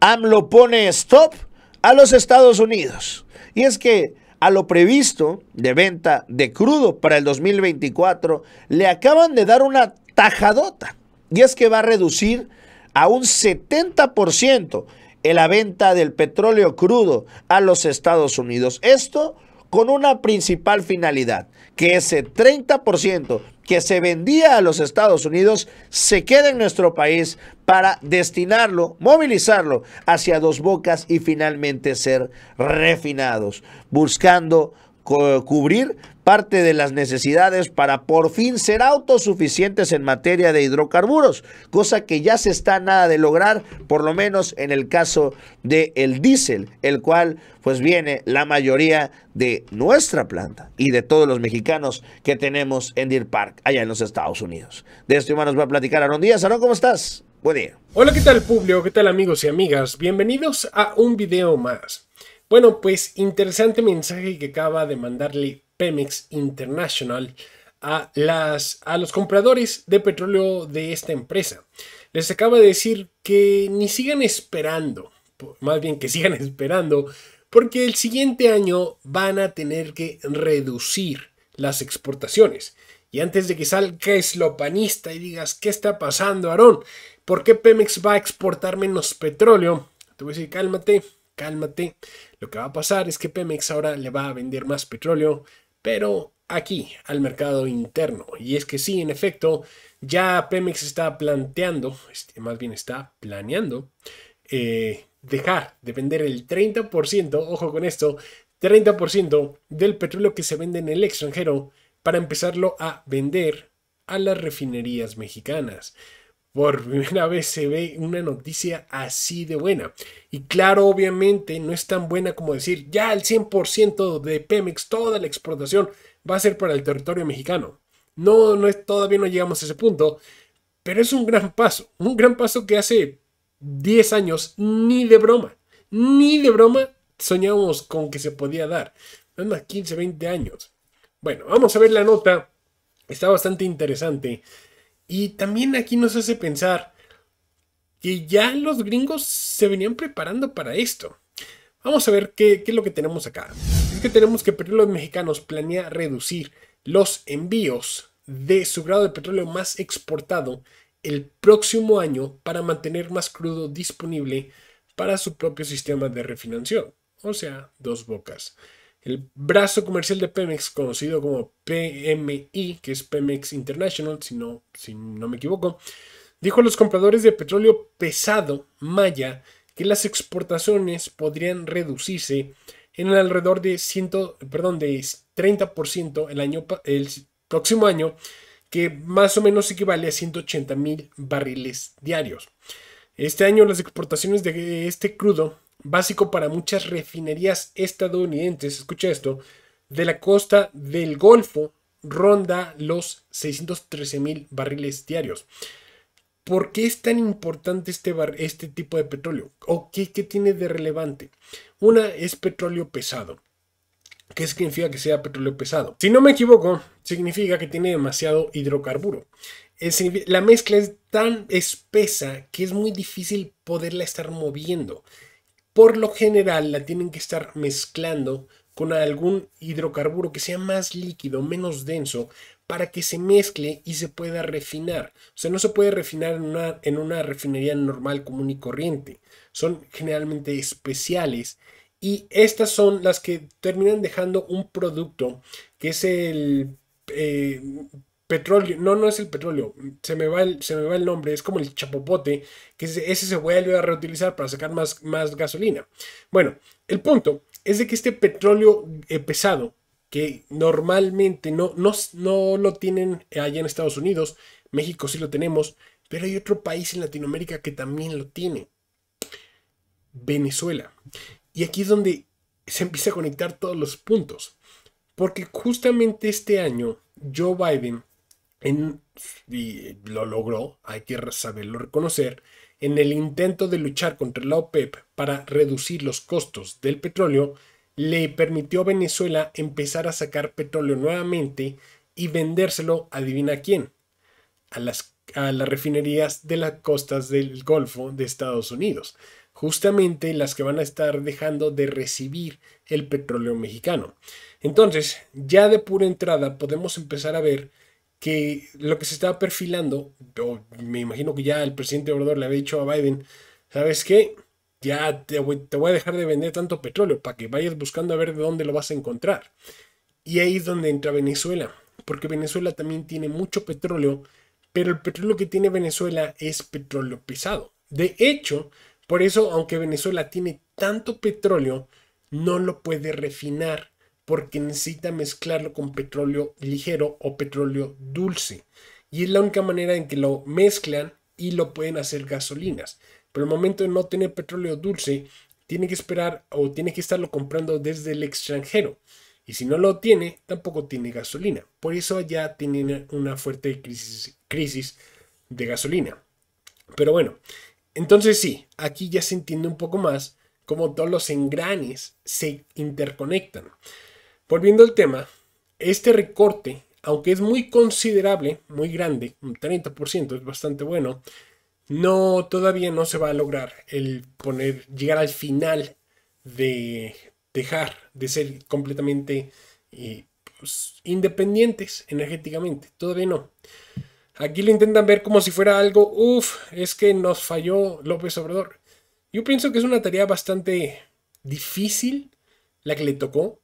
AMLO pone stop a los Estados Unidos. Y es que a lo previsto de venta de crudo para el 2024 le acaban de dar una tajadota. Y es que va a reducir a un 70% la venta del petróleo crudo a los Estados Unidos. Esto con una principal finalidad, que ese 30% que se vendía a los Estados Unidos se quede en nuestro país para destinarlo, movilizarlo hacia dos bocas y finalmente ser refinados, buscando cubrir parte de las necesidades para por fin ser autosuficientes en materia de hidrocarburos, cosa que ya se está nada de lograr, por lo menos en el caso del el diésel, el cual pues viene la mayoría de nuestra planta y de todos los mexicanos que tenemos en Deer Park, allá en los Estados Unidos. De esto más nos va a platicar Aaron Díaz. Aaron, ¿cómo estás? Buen día. Hola, ¿qué tal público? ¿Qué tal amigos y amigas? Bienvenidos a un video más. Bueno, pues interesante mensaje que acaba de mandarle Pemex International a, las, a los compradores de petróleo de esta empresa. Les acaba de decir que ni sigan esperando, más bien que sigan esperando, porque el siguiente año van a tener que reducir las exportaciones. Y antes de que salga eslopanista y digas, ¿qué está pasando, Aarón? ¿Por qué Pemex va a exportar menos petróleo? Te voy a decir, cálmate, cálmate. Lo que va a pasar es que Pemex ahora le va a vender más petróleo, pero aquí, al mercado interno. Y es que sí, en efecto, ya Pemex está planteando, este, más bien está planeando, eh, dejar de vender el 30%, ojo con esto, 30% del petróleo que se vende en el extranjero para empezarlo a vender a las refinerías mexicanas. Por primera vez se ve una noticia así de buena. Y claro, obviamente no es tan buena como decir ya el 100% de Pemex, toda la explotación va a ser para el territorio mexicano. No, no es, todavía no llegamos a ese punto, pero es un gran paso. Un gran paso que hace 10 años ni de broma, ni de broma soñábamos con que se podía dar. Más 15, 20 años. Bueno, vamos a ver la nota. Está bastante interesante. Y también aquí nos hace pensar que ya los gringos se venían preparando para esto. Vamos a ver qué, es lo que tenemos acá. Es que tenemos que petróleo Mexicanos planea reducir los envíos de su grado de petróleo más exportado el próximo año para mantener más crudo disponible para su propio sistema de refinanciación, o sea, dos bocas. El brazo comercial de Pemex, conocido como PMI, que es Pemex International, si no, si no me equivoco, dijo a los compradores de petróleo pesado, Maya, que las exportaciones podrían reducirse en alrededor de, perdón, de 30% el, año, el próximo año, que más o menos equivale a 180 mil barriles diarios. Este año las exportaciones de este crudo básico para muchas refinerías estadounidenses, escucha esto, de la costa del Golfo ronda los 613 mil barriles diarios. ¿Por qué es tan importante este, este tipo de petróleo? ¿O qué, tiene de relevante? Una es petróleo pesado. ¿Qué significa que sea petróleo pesado? Si no me equivoco, significa que tiene demasiado hidrocarburo. la mezcla es tan espesa que es muy difícil poderla estar moviendo por lo general la tienen que estar mezclando con algún hidrocarburo que sea más líquido, menos denso, para que se mezcle y se pueda refinar. O sea, no se puede refinar en una, en una refinería normal, común y corriente. Son generalmente especiales y estas son las que terminan dejando un producto que es el eh, petróleo, no, no es el petróleo, se me va el, se me va el nombre, es como el chapopote, que ese, se vuelve a reutilizar para sacar más, más gasolina. Bueno, el punto es de que este petróleo eh, pesado, que normalmente no, no lo tienen allá en Estados Unidos, México sí lo tenemos, pero hay otro país en Latinoamérica que también lo tiene, Venezuela. Y aquí es donde se empieza a conectar todos los puntos, porque justamente este año Joe Biden y eh, lo logró, hay que saberlo reconocer, en el intento de luchar contra la OPEP e para reducir los costos del petróleo, le permitió a Venezuela empezar a sacar petróleo nuevamente y vendérselo, adivina quién, a las, a las refinerías de las costas del Golfo de Estados Unidos, justamente las que van a estar dejando de recibir el petróleo mexicano. Entonces, ya de pura entrada podemos empezar a ver que lo que se estaba perfilando, me imagino que ya el presidente Obrador le había dicho a Biden, ¿sabes qué? Ya te te voy a dejar de vender tanto petróleo para que vayas buscando a ver de dónde lo vas a encontrar. Y ahí es donde entra Venezuela, porque Venezuela también tiene mucho petróleo, pero el petróleo que tiene Venezuela es petróleo pesado. De hecho, por eso, aunque Venezuela tiene tanto petróleo, no lo puede refinar porque necesita mezclarlo con petróleo ligero o petróleo dulce. Y es la única manera en que lo mezclan y lo pueden hacer gasolinas. Pero el momento de no tener petróleo dulce, tiene que esperar o tiene que estarlo comprando desde el extranjero. Y si no lo tiene, tampoco tiene gasolina. Por eso ya tienen una fuerte crisis, crisis de gasolina. Pero bueno, entonces sí, aquí ya se entiende un poco más cómo todos los engranes se interconectan. Volviendo al tema, este recorte, aunque es muy considerable, muy grande, un 30% es bastante bueno, no todavía no se va a lograr el poner llegar al final de dejar de ser completamente eh, pues, independientes energéticamente, todavía no. Aquí lo intentan ver como si fuera algo, uff, es que nos falló López Obrador. Yo pienso que es una tarea bastante difícil la que le tocó,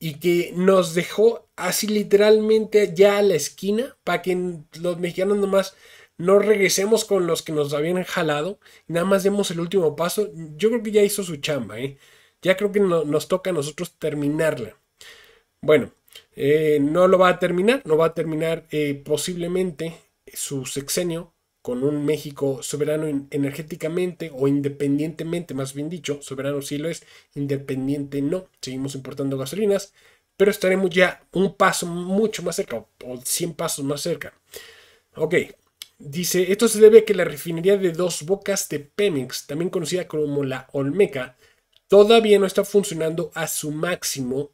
y que nos dejó así literalmente ya a la esquina para que los mexicanos nomás no regresemos con los que nos habían jalado, nada más demos el último paso. Yo creo que ya hizo su chamba, ¿eh? ya creo que nos toca a nosotros terminarla. Bueno, eh, no lo va a terminar, no va a terminar eh, posiblemente su sexenio con un México soberano energéticamente o independientemente, más bien dicho, soberano sí lo es, independiente no, seguimos importando gasolinas, pero estaremos ya un paso mucho más cerca o, 100 pasos más cerca. Ok, dice, esto se debe a que la refinería de dos bocas de Pemex, también conocida como la Olmeca, todavía no está funcionando a su máximo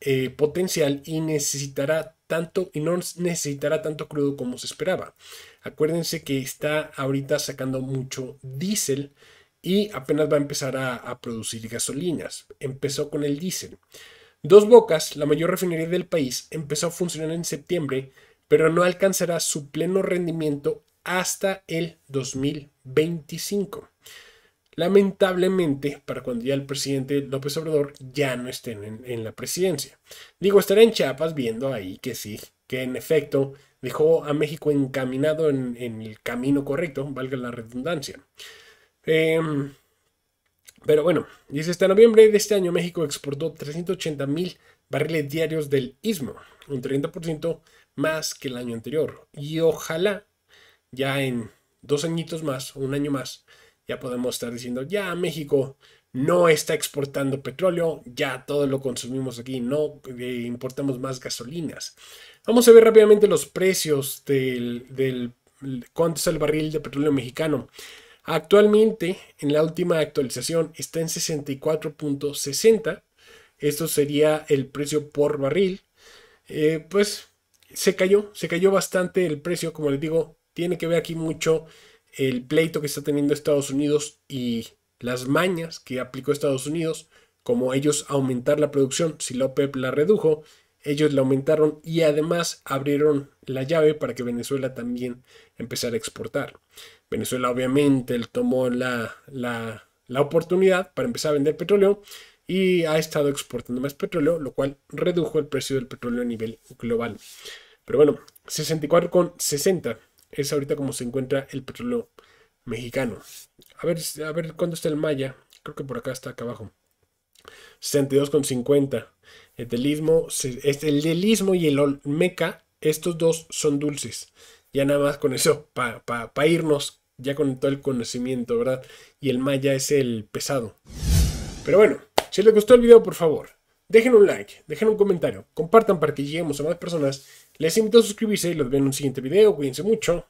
eh, potencial y necesitará tanto y no necesitará tanto crudo como se esperaba. Acuérdense que está ahorita sacando mucho diésel y apenas va a empezar a, producir gasolinas. Empezó con el diésel. Dos Bocas, la mayor refinería del país, empezó a funcionar en septiembre, pero no alcanzará su pleno rendimiento hasta el 2025 lamentablemente para cuando ya el presidente López Obrador ya no esté en, la presidencia. Digo, estará en Chiapas viendo ahí que sí, que en efecto dejó a México encaminado en, el camino correcto, valga la redundancia. Em, pero bueno, dice hasta noviembre de este año México exportó 380 mil barriles diarios del istmo, un 30% más que el año anterior. Y ojalá ya en dos añitos más, un año más, ya podemos estar diciendo, ya México no está exportando petróleo, ya todo lo consumimos aquí, no eh, importamos más gasolinas. Vamos a ver rápidamente los precios del, del cuánto es el barril de petróleo mexicano. Actualmente, en la última actualización, está en 64.60. Esto sería el precio por barril. Eh, pues se cayó, se cayó bastante el precio, como les digo, tiene que ver aquí mucho el pleito que está teniendo Estados Unidos y las mañas que aplicó Estados Unidos, como ellos aumentar la producción, si la OPEP la redujo, ellos la aumentaron y además abrieron la llave para que Venezuela también empezara a exportar. Venezuela obviamente tomó la, la oportunidad para empezar a vender petróleo y ha estado exportando más petróleo, lo cual redujo el precio del petróleo a nivel global. Pero bueno, 64,60 es ahorita como se encuentra el petróleo mexicano. A ver, a ver ¿cuándo está el Maya. Creo que por acá está acá abajo. 62,50. El del es el del y el Olmeca, estos dos son dulces. Ya nada más con eso, para irnos ya con todo el conocimiento, ¿verdad? Y el Maya es el pesado. Pero bueno, si les gustó el video, por favor, dejen un like, dejen un comentario, compartan para que lleguemos a más personas les invito a suscribirse y los veo en un siguiente video. Cuídense mucho.